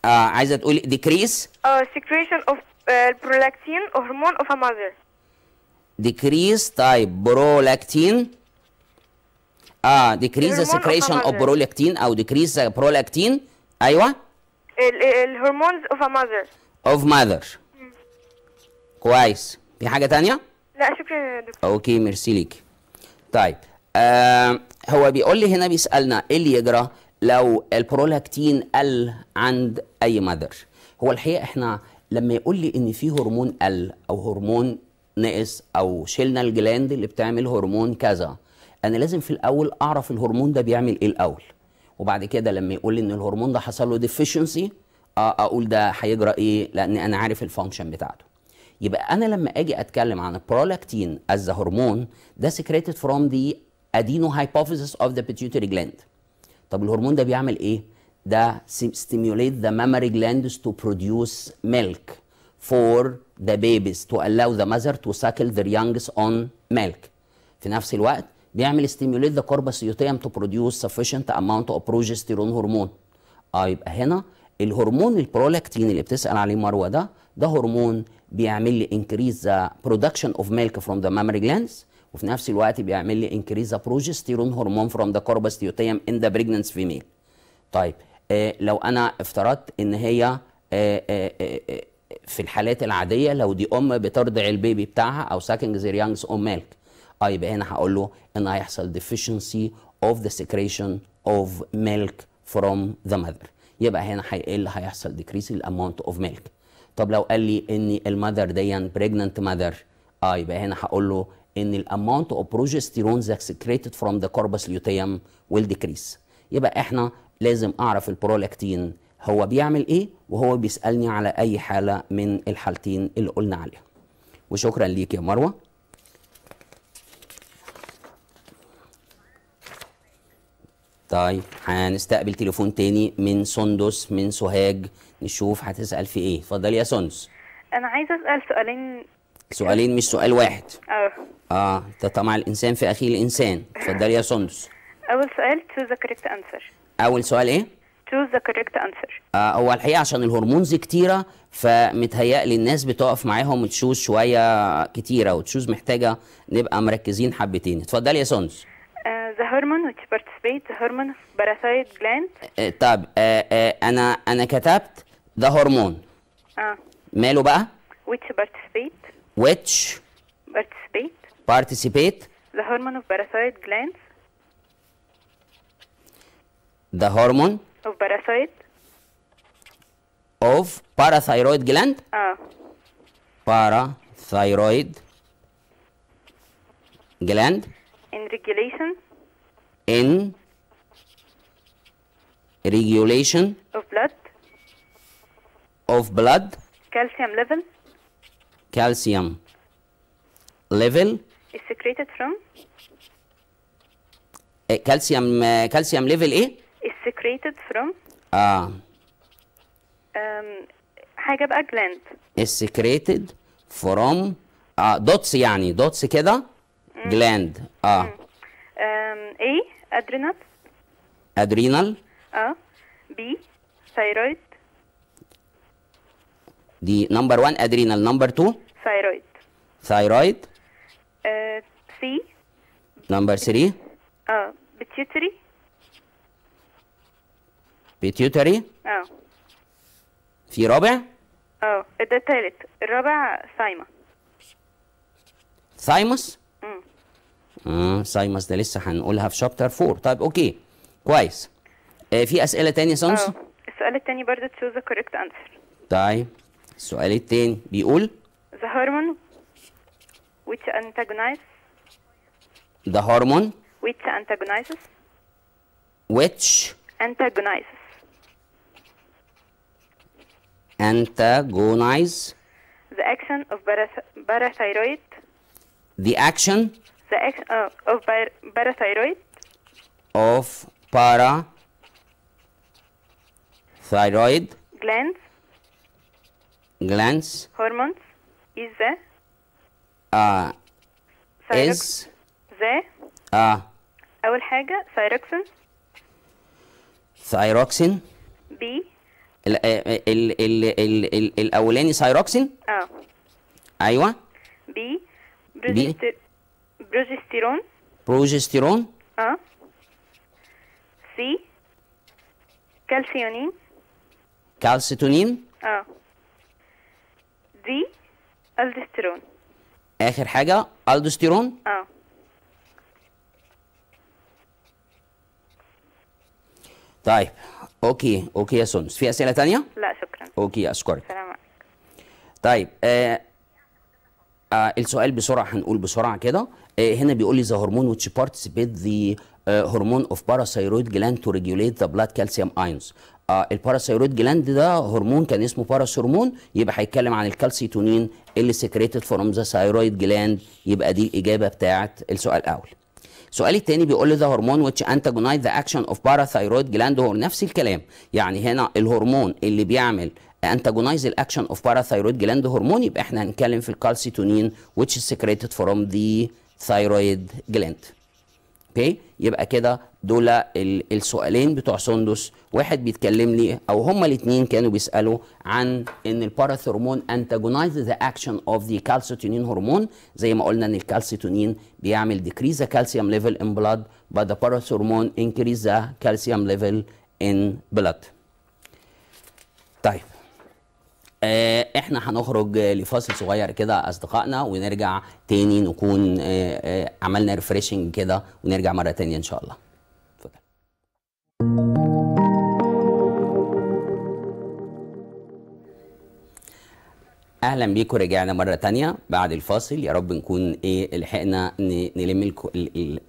اه عايزه تقولي decrease اه سيكريشن of البرولاكتين هرمون اوف ماذر ديكريز تايب برولاكتين اه ديكريز ذا سكريشن اوف برولاكتين او ديكريز برولاكتين ايوه الهرمونز اوف ماذر اوف ماذر كويس في حاجه تانية لا شكرا يا دكتور اوكي ميرسي ليكي طيب آه هو بيقول لي هنا بيسالنا ايه اللي يجرى لو البرولاكتين قل عند اي ماذر هو الحقيقه احنا لما يقول لي ان في هرمون قل او هرمون نقص او شلنا الجلاند اللي بتعمل هرمون كذا انا لازم في الاول اعرف الهرمون ده بيعمل ايه الاول وبعد كده لما يقول لي ان الهرمون ده حصل له ديفيشنسي آه، اقول ده هيجرى ايه لان انا عارف الفانكشن بتاعته يبقى انا لما اجي اتكلم عن البرولاكتين از هرمون ده سكريتد فروم دي ادينو هايبوفيسيس اوف ذا بيتيوتري جلاند طب الهرمون ده بيعمل ايه ده stimulate the mammary glands to produce milk for the babies to allow the mother to suckle their youngs on milk في نفس الوقت بيعمل stimulate the corpus luteum to produce sufficient amount of progesterone hormone. اه يبقى هنا الهرمون البرولاكتين اللي بتسال عليه مروه ده ده هرمون بيعمل لي increase the production of milk from the mammary glands وفي نفس الوقت بيعمل لي increase the progesterone hormone from the corpus luteum in the pregnant female طيب آه، لو انا افترضت ان هي آه، آه، في الحالات العاديه لو دي ام بترضع البيبي بتاعها او ساكنج زير يانجز ام ميلك اه يبقى هنا هقول له ان هيحصل ديفيشنسي اوف ذا سكريشن اوف ميلك فروم ذا ماذر يبقى هنا هيقل إيه هيحصل ديكريس الاماونت اوف ميلك طب لو قال لي ان المذر دي بريجننت ماذر اه يبقى هنا هقول له ان الاماونت اوف بروجستيرون ذات سكريتد فروم ذا كوربس ليوتيم ويل ديكريس يبقى احنا لازم اعرف البرولاكتين هو بيعمل ايه وهو بيسالني على اي حاله من الحالتين اللي قلنا عليها وشكرا ليك يا مروه طيب هنستقبل تليفون تاني من سندس من سوهاج نشوف هتسال في ايه اتفضلي يا سندس انا عايزه اسال سؤالين سؤالين مش سؤال واحد اه اه ده طمع الانسان في اخيه الانسان اتفضلي يا سندس اول سؤال تو ذا كريكت انسر اول سؤال ايه choose the correct answer آه هو الحقيقه عشان الهرمونز كتيره فمتهيألي الناس بتقف معاهم تشوز شويه كتيره وتشوز محتاجه نبقى مركزين حبتين اتفضلي يا سونس the hormone which participates the hormone of parathyroid gland طب آه آه انا انا كتبت the hormone اه ماله بقى which participate which participate participate the hormone of parathyroid glands The hormone of parasite of parathyroid gland. Ah. Parathyroid gland. In regulation. In regulation of blood. Of blood. Calcium level. Calcium level is secreted from uh, calcium uh, calcium level ايه separated from اه um, حاجه بقى gland is secreted from اه دوتس يعني دوتس كده جلاند اه ايه ادرينال ادرينال اه بي thyroid دي نمبر 1 ادرينال نمبر 2 ثايرويد ثايرويد سي نمبر 3 اه بيتيوتري بيتيوتري اه في رابع اه ده التالت الرابع سايما سايموس امم سايموس ده لسه هنقولها في شابتر 4 طيب اوكي كويس آه في اسئله ثانيه سونس اه السؤال الثاني برضه تشوز ذا كوريكت انسر طيب السؤال الثاني بيقول ذا هرمون which antagonizes the hormone which antagonizes which antagonizes Antagonize. The action of parathyroid. The action. The action uh, of parathyroid. Of para. Thyroid. Glands. Glands. Hormones. Is the. Uh, is. The. Uh, أول حاجة ثايروكسين ثايروكسين B آه، ال ال ال ال ال الاولاني سايروكسين اه ايوه بي بروجستيرون بروجستيرون اه سي كالسيونين كالسيتونين اه دي الدسترون اخر حاجه الدسترون اه طيب اوكي اوكي يا سونس في اسئله تانية؟ لا شكرا اوكي اشكرك سلام عليكم طيب آه آه السؤال بسرعه هنقول بسرعه كده آه هنا بيقول لي ذا هرمون which participates ذا هرمون اوف باراثيرويد جلاند تو ريجوليت ذا بلاد كالسيوم ايونز الباراثيرويد جلاند ده هرمون كان اسمه باراثورمون يبقى هيتكلم عن الكالسيتونين اللي سكريتد فروم ذا ثايرويد جلاند يبقى دي الاجابه بتاعت السؤال الاول سؤالي الثاني بيقول لي ذا هرمون ويتش انتاجونايز ذا اكشن اوف باراثايرويد جلاند هو نفس الكلام يعني هنا الهرمون اللي بيعمل انتاجونايز الاكشن اوف باراثايرويد جلاند هرمون يبقى احنا هنتكلم في الكالسيتونين ويتش is فروم ذا ثايرويد جلاند اوكي يبقى كده دول السؤالين بتوع سندس واحد بيتكلم لي او هما الاثنين كانوا بيسالوا عن ان الباراثورمون انتاجونايز ذا اكشن اوف ذا كالسيتونين هرمون زي ما قلنا ان الكالسيتونين بيعمل ديكريز ذا كالسيوم ليفل ان بلاد بس ذا باراثورمون انكريز ذا كالسيوم ليفل ان بلاد آه، احنا هنخرج لفاصل صغير كده اصدقائنا ونرجع تاني نكون آه، آه، عملنا ريفريشنج كده ونرجع مره تانيه ان شاء الله اتفضل اهلا بيكم رجعنا مره تانية بعد الفاصل يا رب نكون ايه لحقنا نلم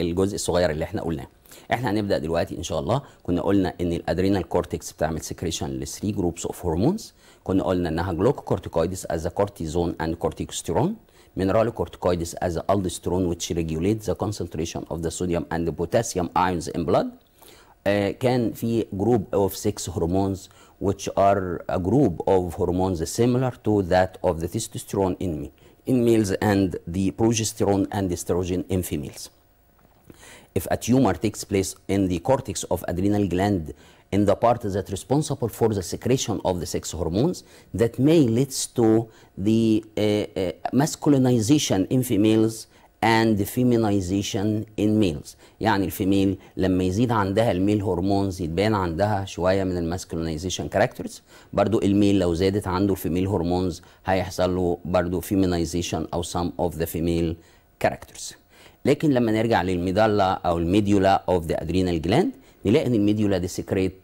الجزء الصغير اللي احنا قلناه احنا هنبدا دلوقتي ان شاء الله كنا قلنا ان الادرينال كورتكس بتعمل سكريشن ل 3 جروبس اوف هرمونز كنا قلنا انها glucocorticoids as a cortisone and corticosterone mineralocorticoids as aldosterone which regulate the concentration of the sodium and the potassium ions in blood uh, be a group of six hormones which are a group of hormones similar to that of the testosterone in me in males and the progesterone and estrogen in females. If a tumor takes place in the cortex of adrenal gland, in the part that responsible for the secretion of the sex hormones that may lead to the uh, uh, masculinization in females and feminization in males يعني الفيميل لما يزيد عندها الميل هرمونز يتبان عندها شويه من الماسكولينيزيشن كاركترز برضو الميل لو زادت عنده الفيميل هرمونز هيحصل له برضو فيمينيزيشن او some of the female characters لكن لما نرجع للميدالا او الميديولا اوف ذا ادرينال جلاند نلاقي ان الميديولا دي سكريت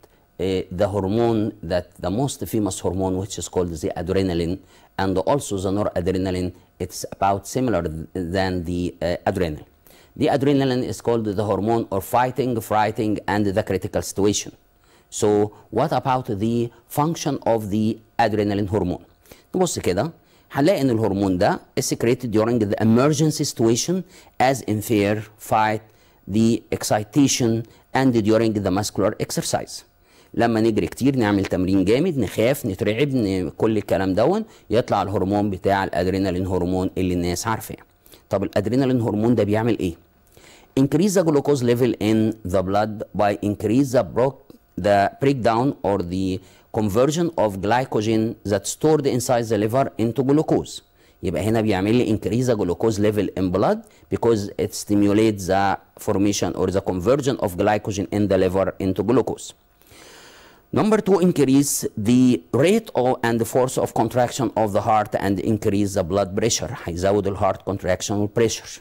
Uh, the hormone that the most famous hormone which is called the adrenaline and also the noradrenaline it's about similar than the uh, adrenaline the adrenaline is called the hormone of fighting fighting, and the critical situation so what about the function of the adrenaline hormone نبص كده هنلاقي ان الهرمون ده is secreted during the emergency situation as in fear fight the excitation and during the muscular exercise لما نجري كتير نعمل تمرين جامد نخاف نترعب كل الكلام دون يطلع الهرمون بتاع الادرينالين هرمون اللي الناس عارفاه طب الادرينالين هرمون ده بيعمل ايه increase the glucose level in the blood by increase the broke the breakdown or the conversion of glycogen that stored inside the liver into glucose يبقى هنا بيعمل لي increase the glucose level in blood because it stimulates the formation or the conversion of glycogen in the liver into glucose Number two, increase the rate of, and the force of contraction of the heart and increase the blood pressure. هيزود heart contraction pressure.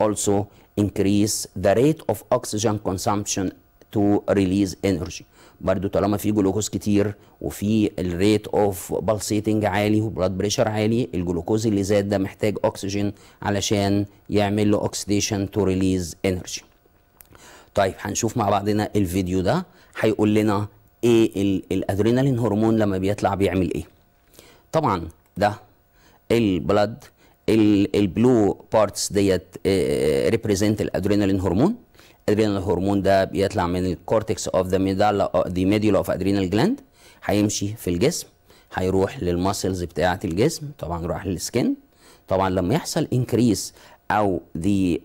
Also increase the rate of oxygen consumption to release energy. برضو طالما في جلوكوز كتير وفي الريت اوف بلسيتنج عالي وبلاد بريشر عالي الجلوكوز اللي زاد ده محتاج اكسجين علشان يعمل له اوكسيديشن تو ريليز انرجي. طيب هنشوف مع بعضنا الفيديو ده هيقول لنا ايه الادرينالين هرمون لما بيطلع بيعمل ايه طبعا ده البلد البلو بارتس ديت ريبريزنت آه، الادرينالين هرمون الادرينالين هرمون ده بيطلع من الكورتكس اوف ذا ميدالا ذا ميديولا اوف ادرينال جلاند هيمشي في الجسم هيروح للماسلز بتاعه الجسم طبعا راح للسكن طبعا لما يحصل انكريس او ذا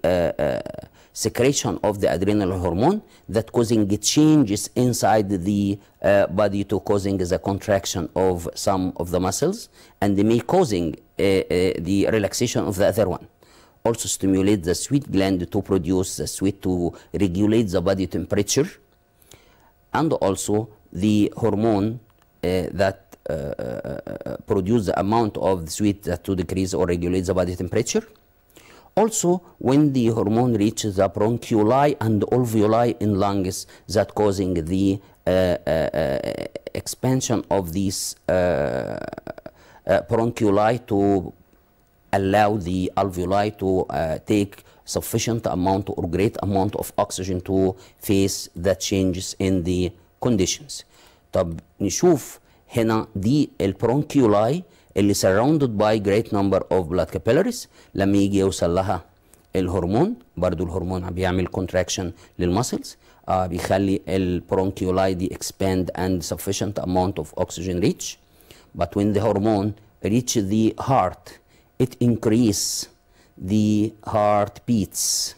secretion of the adrenal hormone that causing changes inside the uh, body to causing the contraction of some of the muscles and may causing uh, uh, the relaxation of the other one also stimulate the sweat gland to produce the sweat to regulate the body temperature and also the hormone uh, that uh, uh, uh, produce the amount of sweat to decrease or regulate the body temperature. Also, when the hormone reaches the bronchioli and alveoli in lungs, that causing the uh, uh, expansion of these uh, uh, bronchioli to allow the alveoli to uh, take sufficient amount or great amount of oxygen to face the changes in the conditions. طب نشوف هنا دي البرونكيولاي اللي surrounded by great number of blood capillaries لما يجي يوصل لها الهرمون برضو الهرمون بيعمل contraction للمسلز آه بيخلي البرونكيولاي expand and sufficient amount of oxygen reach but when the hormone reach the heart it increase the heart beats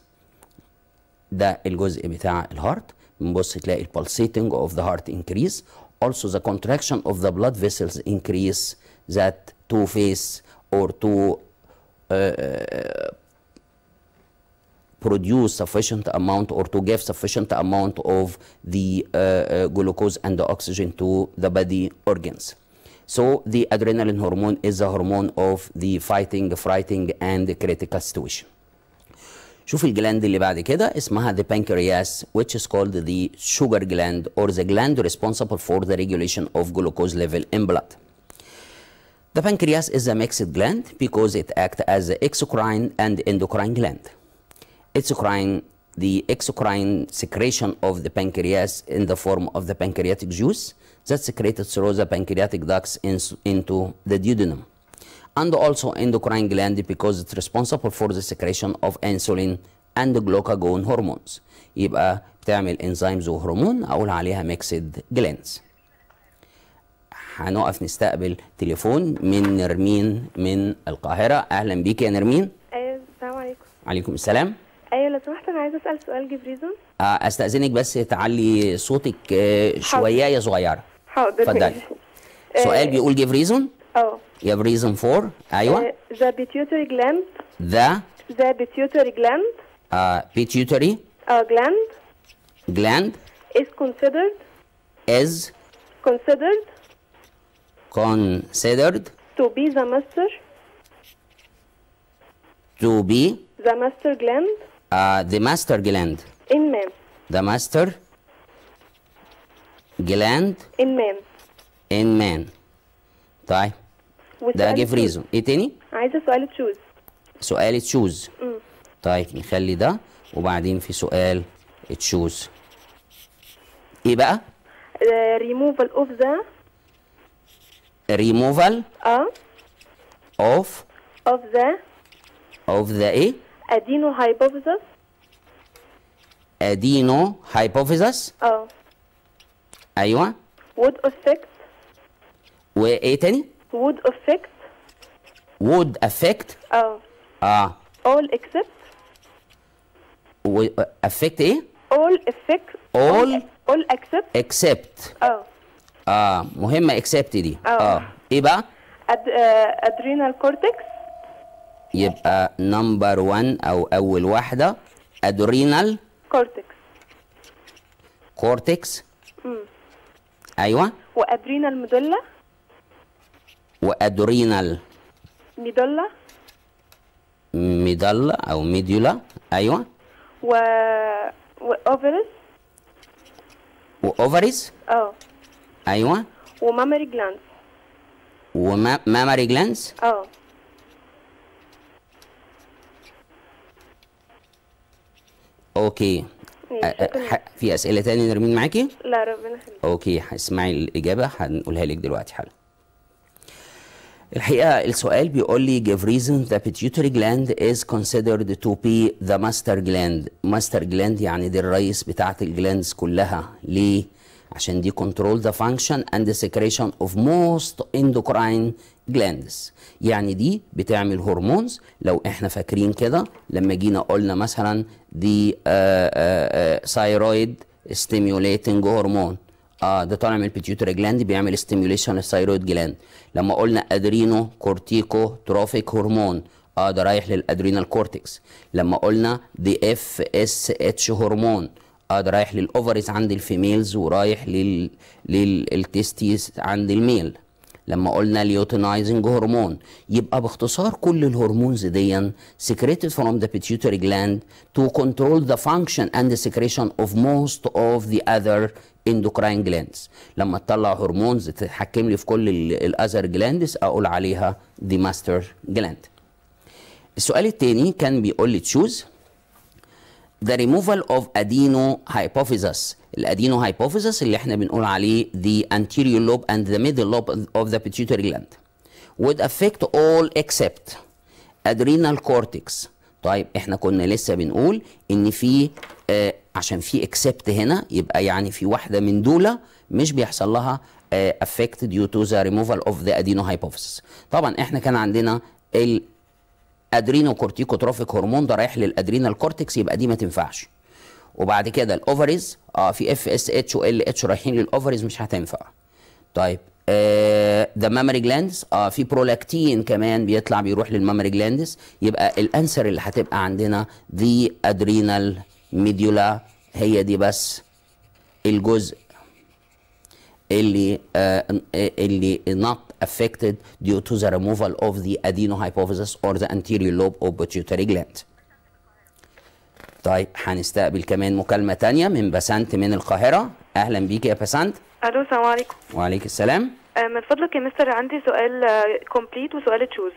ده الجزء بتاع الهارت بنبص تلاقي البالسيتنج اوف ذا هارت انكريز also the contraction of the blood vessels increase that to face or to uh, produce sufficient amount or to give sufficient amount of the uh, uh, glucose and the oxygen to the body organs. So the adrenaline hormone is a hormone of the fighting, fighting, and critical situation. شوف الجلاند اللي بعد كده اسمها the pancreas which is called the sugar gland or the gland responsible for the regulation of glucose level in blood. The pancreas is a mixed gland because it acts as the exocrine and endocrine gland. Exocrine, the exocrine secretion of the pancreas in the form of the pancreatic juice that's secreted through the pancreatic ducts in, into the duodenum. and also endocrine gland because it's responsible for the secretion of insulin and glucagon hormones يبقى بتعمل انزيمز وهرمون اقول عليها ميكسد جلانز هنقف نستقبل تليفون من نرمين من القاهره اهلا بيك يا نرمين ايوه السلام عليكم عليكم السلام ايوه لو سمحت انا عايزه اسال سؤال جبريزون آه، استاذنك بس تعلي صوتك آه، شويه يا صغيره حاضر اتفضلي سؤال آه، بيقول جيف ريزون اه You have reason for? أيوة. Uh, the pituitary gland. The. The pituitary gland. Uh, pituitary. Uh, gland. Gland. Is considered. Is. Considered. Considered. To be the master. To be. The master gland. Uh, the master gland. In men. The master gland. In men. In men. طيب. ده ريزون ايه تاني عايزه سؤال تشوز سؤال تشوز طيب نخلي ده وبعدين في سؤال تشوز ايه بقى ريموفال اوف ذا ريموفال اه اوف اوف ذا اوف ذا ايه ادينو هايبوفيزس ادينو هايبوفيزس اه ايوه وود افكت وايه تاني would affect would affect اه اه all except affect ايه؟ all affect all all except except اه اه مهمه except دي اه ايه بقى؟ أد... adrenal cortex يبقى نمبر 1 او اول واحده adrenal cortex cortex امم ايوه وادرينال مدله وادرينال ميدولا ميدولا او ميدولا ايوه و واوفرز واوفرز اه ايوه ومامري جلانس ومامري جلانس اه اوكي في اسئله تانية نرمين معاكي لا ربنا يخليك اوكي اسمعي الاجابه هنقولها لك دلوقتي حالا الحقيقه السؤال بيقول لي give reason the pituitary gland is considered to be the master gland master gland يعني دي الرئيس بتاعه الجلاندز كلها ليه عشان دي control the function and the secretion of most endocrine glands يعني دي بتعمل هرمونز لو احنا فاكرين كده لما جينا قلنا مثلا دي ثايرويد stimulating هرمون اه ده طالع من البيتيوتري جلاند بيعمل ستيميوليشن للثايرويد جلاند لما قلنا ادرينو كورتيكو تروفيك هرمون اه ده رايح للادرينال كورتكس لما قلنا دي اف اس اتش هرمون اه ده رايح للاوفريز عند الفيميلز ورايح لل للتستيز عند الميل لما قلنا اليوتنايزنج هرمون يبقى باختصار كل الهرمونز دي سكريتد فروم ذا بيتيوتري جلاند تو كنترول ذا فانكشن اند سكريشن اوف موست اوف ذا اذر اندوكراين جلاندز لما تطلع هرمونز تتحكم لي في كل الاذر جلاندز اقول عليها دي ماستر جلاند السؤال الثاني كان بيقول لي تشوز ذا ريموفال اوف ادينو هايبوفيزس الادينو هايبوفيزس اللي احنا بنقول عليه the anterior lobe and the middle lobe of the pituitary gland would affect all except adrenal cortex طيب احنا كنا لسه بنقول ان في آه، عشان في اكسبت هنا يبقى يعني في واحده من دول مش بيحصل لها افكت ديو تو ذا ريموفال اوف ذا ادينو هايبوفيسس طبعا احنا كان عندنا الادرينو كورتيكوتروفيك هرمون ده رايح للادرينال كورتكس يبقى دي ما تنفعش وبعد كده الاوفريز اه في اف اس اتش وال اتش رايحين للاوفريز مش هتنفع طيب ذا مامري جلاندز اه في برولاكتين كمان بيطلع بيروح للمامري جلاندز يبقى الانسر اللي هتبقى عندنا ذا ادرينال ميديولا هي دي بس الجزء اللي آه اللي not affected due to the removal of the adenohypophysis or the anterior lobe of pituitary gland. طيب هنستقبل كمان مكالمه ثانيه من بسنت من القاهره اهلا بيك يا بسنت. الو السلام عليكم. وعليك السلام. آه، من فضلك يا مستر عندي سؤال كومبليت آه، وسؤال تشوز.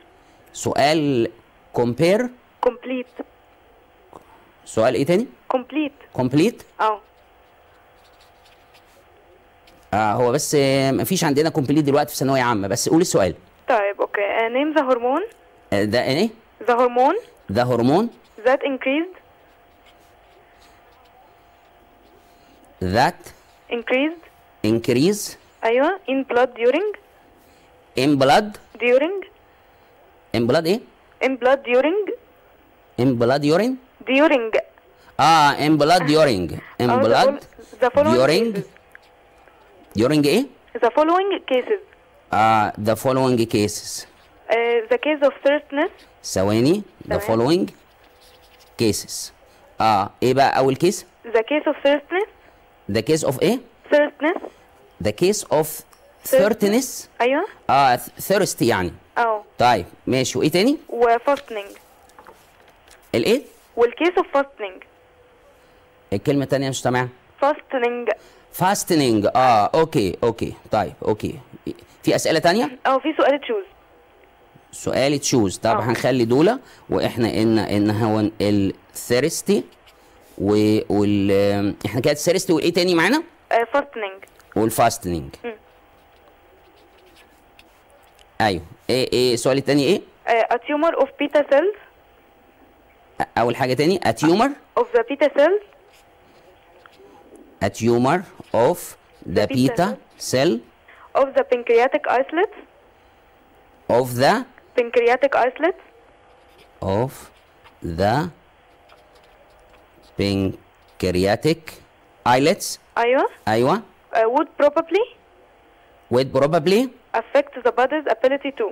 سؤال كومبير؟ كومبليت. سؤال ايه تاني كومبليت كومبليت اه اه هو بس مفيش عندنا كومبليت دلوقتي في ثانويه عامه بس قول السؤال طيب اوكي نيم ذا هرمون ده ايه ذا هرمون ذا هرمون that increased that increased increase ايوه in blood during in blood during in blood ايه in blood during in blood يورين during. Ah, in blood during. In oh, blood the, the during. Cases. During eh? The following cases. Ah, the following cases. Uh, the case of thirstiness. ثواني. The following cases. اه ايه بقى اول كيس؟ The case of thirstness. The case of ايه؟ eh? Thirstness. The case of thirstiness. ايوه. اه thirsty يعني. اه. طيب ماشي وايه تاني؟ وفاستنج. الايه؟ والكيس اوف فاستنج الكلمه الثانيه مش سامعها فاستنج فاستنج اه اوكي اوكي طيب اوكي في اسئله ثانيه اه في سؤال تشوز سؤال تشوز طب آه. هنخلي دوله واحنا ان ان هو الثيرستي و... وال احنا كده الثيرستي وايه تاني معانا فاستنج آه، والفاستنج ايوه ايه ايه السؤال التاني ايه؟ اتيومر اوف بيتا سيلز اول حاجة تاني a tumor of the beta cell a tumor of the beta cell of the pancreatic islet of the pancreatic islet of the pancreatic islets ايوه ايوه uh, would probably would probably affect the body's ability to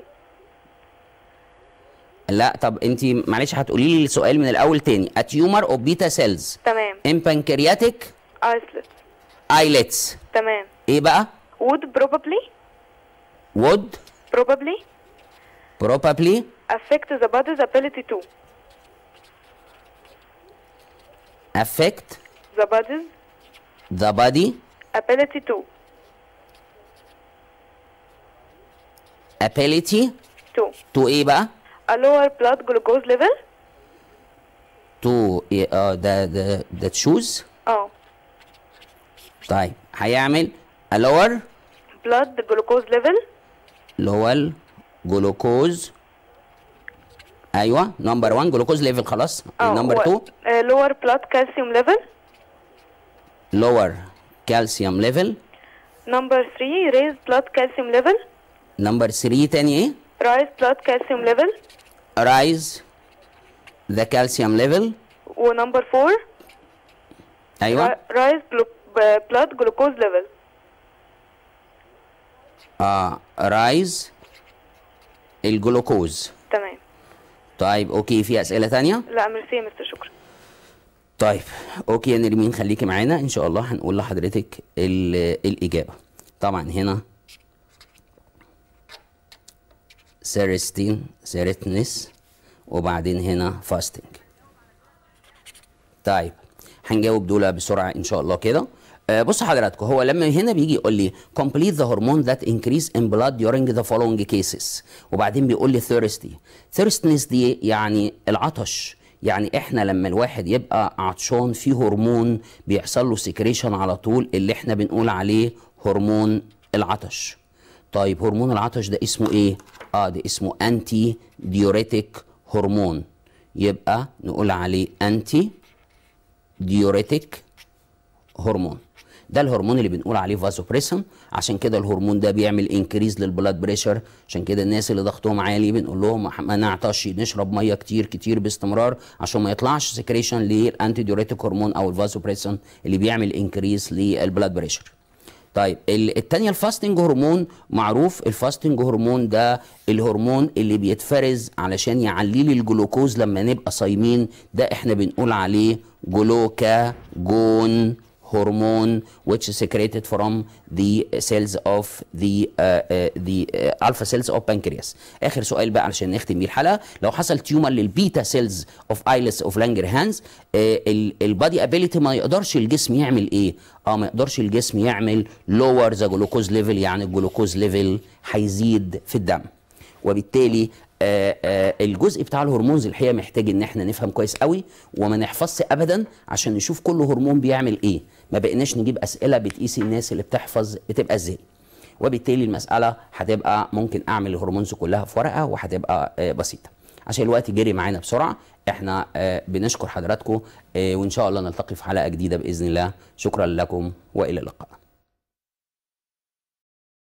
لا طب انت معلش هتقولي لي السؤال من الاول تاني اتيومر اوف بيتا سيلز تمام ان بانكرياتيك ايسلت ايلتس تمام ايه بقى would probably would probably probably affect the body's ability to affect the body's the body ability to ability to to ايه بقى a lower blood glucose level to uh, the, the, the shoes اه طيب هيعمل a lower blood glucose level lower glucose ايوه نمبر 1 جلوكوز ليفل خلاص نمبر 2 lower blood calcium level lower calcium level number 3 raise blood calcium level number 3 تاني ايه رايز بلاد كالسيوم ليفل رايز ذا كالسيوم ليفل ونمبر 4 ايوه رايز بلاد جلوكوز ليفل اه رايز الجلوكوز تمام طيب اوكي في اسئله ثانيه لا ميرسي يا مستر شكرا طيب اوكي يا نرمين خليكي معانا ان شاء الله هنقول لحضرتك الاجابه طبعا هنا سيرستين سيرتنس وبعدين هنا فاستنج طيب هنجاوب دول بسرعه ان شاء الله كده آه، بص حضراتكم هو لما هنا بيجي يقول لي complete the hormone that increase in blood during the following cases وبعدين بيقول لي thirsty thirstiness دي يعني العطش يعني احنا لما الواحد يبقى عطشان في هرمون بيحصل له سكريشن على طول اللي احنا بنقول عليه هرمون العطش طيب هرمون العطش ده اسمه ايه اه ده اسمه انتي ديوريتيك هرمون يبقى نقول عليه انتي ديوريتيك هرمون ده الهرمون اللي بنقول عليه فازوبريسن عشان كده الهرمون ده بيعمل انكريز للبلاد بريشر عشان كده الناس اللي ضغطهم عالي بنقول لهم ما نعطش نشرب ميه كتير كتير باستمرار عشان ما يطلعش سكريشن للانتي ديوريتيك هرمون او الفازوبريسن اللي بيعمل انكريز للبلاد بريشر طيب الثانيه الفاستنج هرمون معروف الفاستنج هرمون ده الهرمون اللي بيتفرز علشان يعلي لي الجلوكوز لما نبقى صايمين ده احنا بنقول عليه جلوكاجون هرمون which is secreted from the cells of the uh, uh, the uh, alpha cells of pancreas اخر سؤال بقى علشان نختم بيه الحلقه لو حصل تيومر للبيتا سيلز اوف ايلس اوف لانجر هانز البادي ابيليتي ما يقدرش الجسم يعمل ايه اه ما يقدرش الجسم يعمل لور ذا جلوكوز ليفل يعني الجلوكوز ليفل هيزيد في الدم وبالتالي آآ آه، آآ آه، الجزء بتاع الهرمونز الحقيقه محتاج ان احنا نفهم كويس قوي وما نحفظش ابدا عشان نشوف كل هرمون بيعمل ايه ما بقيناش نجيب اسئله بتقيس الناس اللي بتحفظ بتبقى ازاي وبالتالي المساله هتبقى ممكن اعمل الهرمونز كلها في ورقه وهتبقى آه، بسيطه عشان الوقت جري معانا بسرعه احنا آه، بنشكر حضراتكم آه، وان شاء الله نلتقي في حلقه جديده باذن الله شكرا لكم والى اللقاء